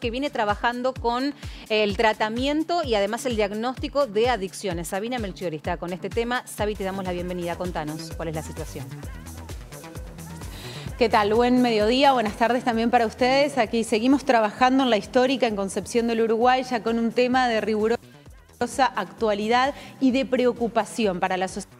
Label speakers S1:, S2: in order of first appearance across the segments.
S1: que viene trabajando con el tratamiento y además el diagnóstico de adicciones. Sabina Melchior está con este tema. Sabi, te damos la bienvenida. Contanos cuál es la situación. ¿Qué tal? Buen mediodía, buenas tardes también para ustedes. Aquí seguimos trabajando en la histórica en Concepción del Uruguay, ya con un tema de rigurosa actualidad y de preocupación para la sociedad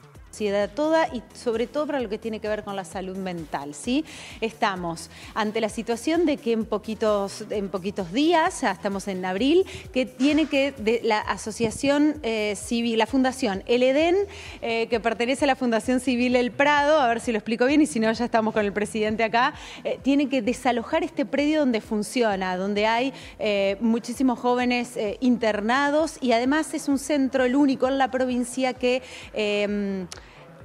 S1: toda y sobre todo para lo que tiene que ver con la salud mental. ¿sí? Estamos ante la situación de que en poquitos, en poquitos días, ya estamos en abril, que tiene que la Asociación eh, Civil, la Fundación El Edén, eh, que pertenece a la Fundación Civil El Prado, a ver si lo explico bien y si no ya estamos con el presidente acá, eh, tiene que desalojar este predio donde funciona, donde hay muchísimos jóvenes internados y además es un centro, el único en la provincia que... Em,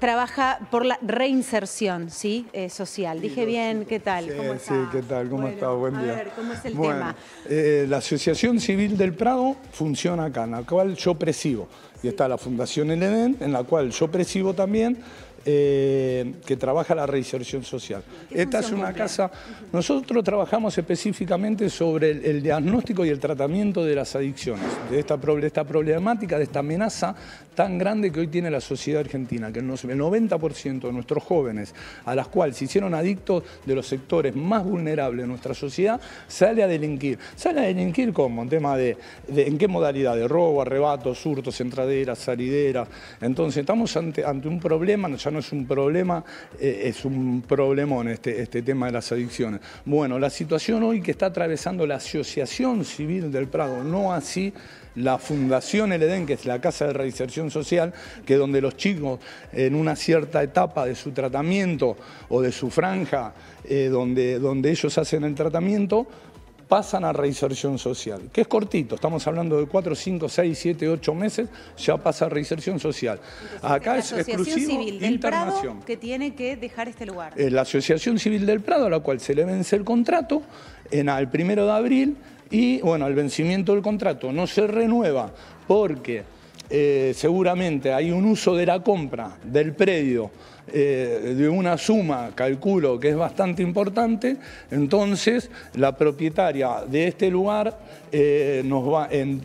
S1: trabaja por la reinserción ¿sí? Eh, social. Dije bien, ¿qué tal? Sí,
S2: ¿qué tal? ¿Cómo está? Buen día. A ver, ¿cómo es el tema? Eh, la Asociación Civil del Prado funciona acá, en la cual yo presido. Y está la Fundación El en la cual yo presido también eh, que trabaja la reinserción social. Esta es una casa, nosotros trabajamos específicamente sobre el, diagnóstico y el tratamiento de las adicciones, de esta, problemática, de esta amenaza tan grande que hoy tiene la sociedad argentina, que el 90% de nuestros jóvenes a las cuales se hicieron adictos de los sectores más vulnerables de nuestra sociedad, sale a delinquir. Sale a delinquir cómo? en tema de, en qué modalidad, de robo, arrebato, surto, entraderas, salidera? Entonces estamos ante, ante un problema, no es un problema, eh, es un problemón este, este tema de las adicciones. Bueno, la situación hoy que está atravesando la Asociación Civil del Prado, no así la Fundación El Edén, que es la Casa de Reinserción Social, que donde los chicos en una cierta etapa de su tratamiento o de su franja, eh, donde, donde ellos hacen el tratamiento, pasan a reinserción social, que es cortito, estamos hablando de 4, 5, 6, 7, 8 meses, ya pasa a reinserción social. Acá es exclusivo Civil Prado
S1: que tiene que dejar este lugar.
S2: Eh, la Asociación Civil del Prado, a la cual se le vence el contrato en, el primero de abril, y bueno, al vencimiento del contrato no se renueva porque eh, seguramente hay un uso de la compra del predio eh, de una suma, calculo que es bastante importante, entonces la propietaria de este lugar eh, nos va, en,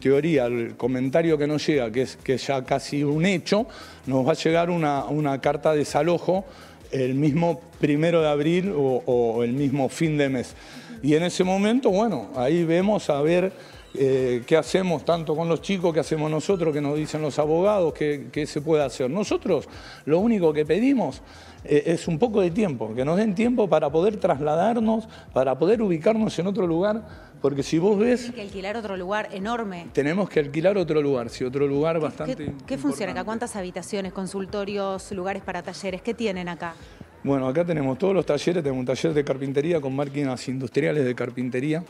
S2: teoría, el comentario que nos llega, que es que ya casi un hecho, nos va a llegar una, carta de desalojo el mismo primero de abril o el mismo fin de mes. Y en ese momento, bueno, ahí vemos a ver eh, qué hacemos tanto con los chicos, qué hacemos nosotros, qué nos dicen los abogados, qué, se puede hacer. Nosotros lo único que pedimos eh, es un poco de tiempo, que nos den tiempo para poder trasladarnos, para poder ubicarnos en otro lugar. Porque si vos ves... Tenemos
S1: que alquilar otro lugar enorme.
S2: Tenemos que alquilar otro lugar, sí, otro lugar bastante... ¿Qué,
S1: qué funciona acá? ¿Cuántas habitaciones, consultorios, lugares para talleres? ¿Qué tienen acá?
S2: Bueno, acá tenemos todos los talleres, tenemos un taller de carpintería con máquinas industriales de carpintería,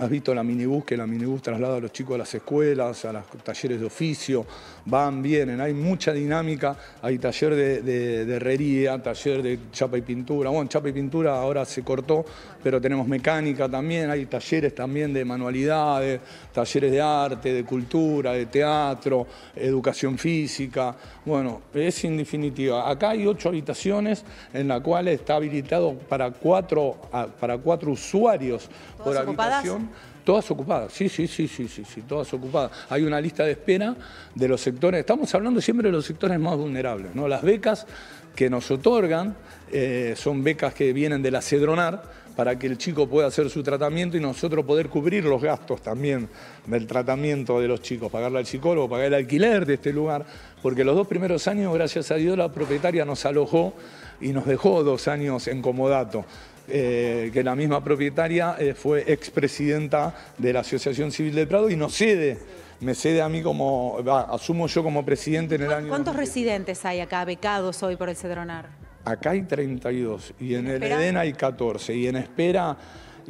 S2: Has visto la minibús, que la minibús traslada a los chicos a las escuelas, a los talleres de oficio, van, vienen, hay mucha dinámica, hay taller de, de, herrería, taller de chapa y pintura, bueno, chapa y pintura ahora se cortó, pero tenemos mecánica también, hay talleres también de manualidades, talleres de arte, de cultura, de teatro, educación física, bueno, es en definitiva, acá hay ocho habitaciones en las cuales está habilitado para cuatro, para cuatro usuarios por habitación todas ocupadas. Sí, sí, sí, sí, sí, sí, todas ocupadas. Hay una lista de espera de los sectores. Estamos hablando siempre de los sectores más vulnerables, ¿no? Las becas que nos otorgan eh, son becas que vienen del la para que el chico pueda hacer su tratamiento y nosotros poder cubrir los gastos también del tratamiento de los chicos, pagarle al psicólogo, pagar el alquiler de este lugar, porque los dos primeros años, gracias a Dios, la propietaria nos alojó y nos dejó dos años en comodato. Eh, que la misma propietaria eh, fue expresidenta de la Asociación Civil de Prado y nos cede. Me cede a mí como, asumo yo como presidente en el año... ¿Cuántos
S1: residentes hay acá becados hoy por el Cedronar?
S2: Acá hay 32 y en, el Edén hay 14 y en espera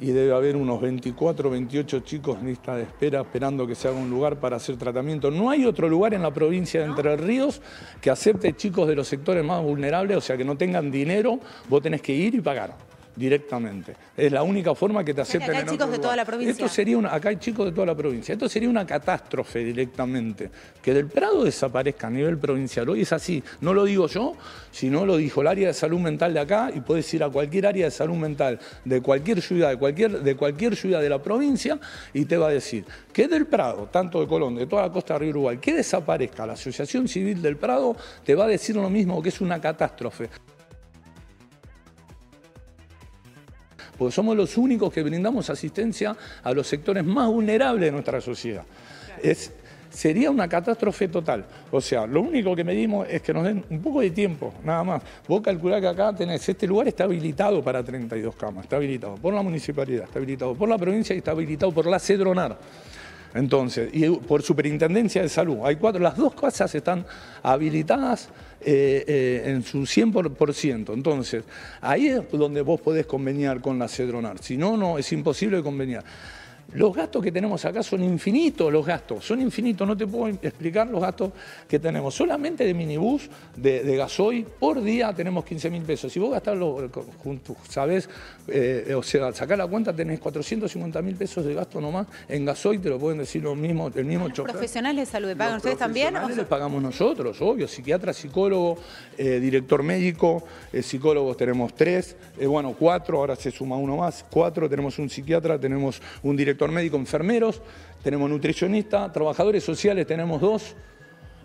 S2: y debe haber unos 24, 28 chicos en lista de espera esperando que se haga un lugar para hacer tratamiento. No hay otro lugar en la provincia de Entre Ríos que acepte chicos de los sectores más vulnerables, o sea, que no tengan dinero, vos tenés que ir y pagar directamente. Es la única forma que te acepten acá hay chicos de toda la provincia. Esto sería acá hay chicos de toda la provincia. Esto sería una catástrofe directamente. Que del Prado desaparezca a nivel provincial. Hoy es así. No lo digo yo, sino lo dijo el área de salud mental de acá y puedes ir a cualquier área de salud mental de cualquier ciudad, de cualquier, de cualquier ciudad de la provincia y te va a decir que del Prado, tanto de Colón, de toda la costa de Río Uruguay, que desaparezca la Asociación Civil del Prado, te va a decir lo mismo que es una catástrofe. porque somos los únicos que brindamos asistencia a los sectores más vulnerables de nuestra sociedad. Es, sería una catástrofe total. O sea, lo único que medimos es que nos den un poco de tiempo, nada más. Vos calculás que acá tenés, este lugar está habilitado para 32 camas, está habilitado por la municipalidad, está habilitado por la provincia y está habilitado por la Cedronar. Entonces, y por Superintendencia de Salud, hay cuatro, las dos casas están habilitadas eh, eh, en su 100%. Entonces, ahí es donde vos podés conveniar con la Cedronar, si no, no, es imposible conveniar. Los gastos que tenemos acá son infinitos, los gastos, son infinitos, no te puedo explicar los gastos que tenemos. Solamente de minibús, de, gasoil, por día tenemos 15 mil pesos. Si vos gastás los ¿sabés? Eh, o sea, sacar la cuenta tenés 450 mil pesos de gasto nomás en gasoil, te lo pueden decir los mismos, el mismo
S1: profesionales de salud pagan ustedes también? Los
S2: pagamos nosotros, obvio, psiquiatra, psicólogo, eh, director médico, eh, psicólogos tenemos tres, bueno, cuatro, ahora se suma uno más, cuatro, tenemos un psiquiatra, tenemos un director médico, enfermeros, tenemos nutricionista trabajadores sociales, tenemos dos,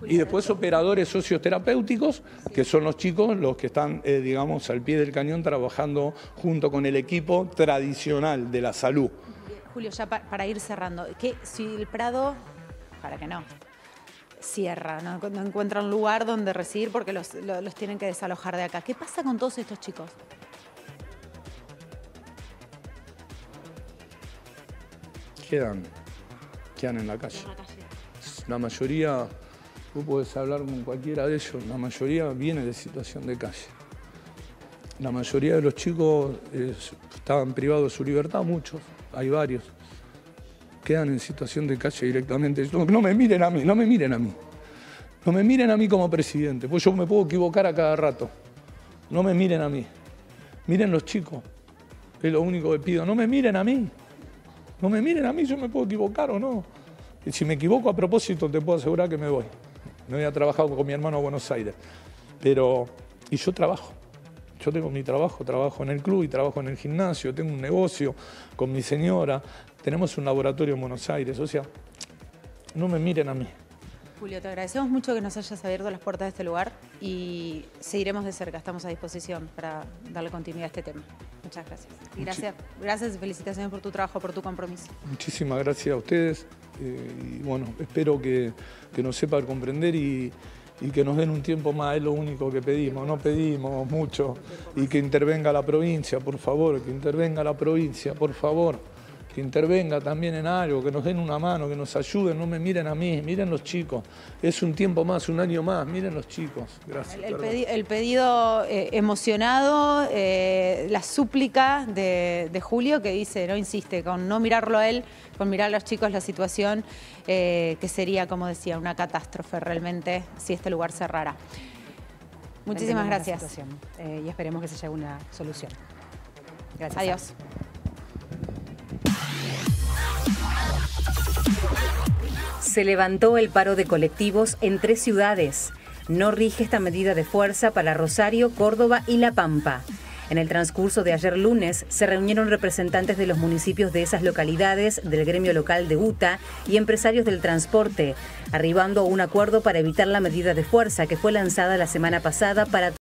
S2: y después operadores socioterapéuticos, que son los chicos los que están, eh, digamos, al pie del cañón trabajando junto con el equipo tradicional de la salud.
S1: Julio, ya para ir cerrando, ¿qué, si el Prado, para que no, cierra, no, encuentra un lugar donde residir porque los tienen que desalojar de acá, ¿qué pasa con todos estos chicos?
S2: quedan, en la calle. la, mayoría, tú puedes hablar con cualquiera de ellos, la mayoría viene de situación de calle. La mayoría de los chicos estaban privados de su libertad, muchos, hay varios. Quedan en situación de calle directamente. No, no me miren a mí, no me miren a mí. No me miren a mí como presidente, pues yo me puedo equivocar a cada rato. No me miren a mí. Miren los chicos. Es lo único que pido. No me miren a mí. No me miren a mí, yo me puedo equivocar o no. Y si me equivoco a propósito, te puedo asegurar que me voy. No había trabajado con mi hermano a Buenos Aires. Pero, y yo trabajo. Yo tengo mi trabajo, trabajo en el club y trabajo en el gimnasio, tengo un negocio con mi señora, tenemos un laboratorio en Buenos Aires, o sea, no me miren a mí.
S1: Julio, te agradecemos mucho que nos hayas abierto las puertas de este lugar y seguiremos de cerca, estamos a disposición para darle continuidad a este tema. Muchas gracias. gracias, gracias y felicitaciones por tu trabajo, por tu compromiso.
S2: Muchísimas gracias a ustedes eh, y bueno, espero que, que nos sepan comprender y, y que nos den un tiempo más, es lo único que pedimos, no pedimos mucho, y que intervenga la provincia, por favor, que intervenga la provincia, por favor que intervenga también en algo, que nos den una mano, que nos ayuden, no me miren a mí, miren los chicos. Es un tiempo más, un año más, miren los chicos. Gracias.
S1: El, pedido eh, emocionado, eh, la súplica de, Julio que dice, no insiste, con no mirarlo a él, con mirar a los chicos la situación, eh, que sería, como decía, una catástrofe realmente si este lugar cerrara. Muchísimas gracias. y esperemos que se llegue una solución. Gracias. Adiós. se levantó el paro de colectivos en tres ciudades. No rige esta medida de fuerza para Rosario, Córdoba y La Pampa. En el transcurso de ayer lunes se reunieron representantes de los municipios de esas localidades, del gremio local de UTA y empresarios del transporte, arribando a un acuerdo para evitar la medida de fuerza que fue lanzada la semana pasada para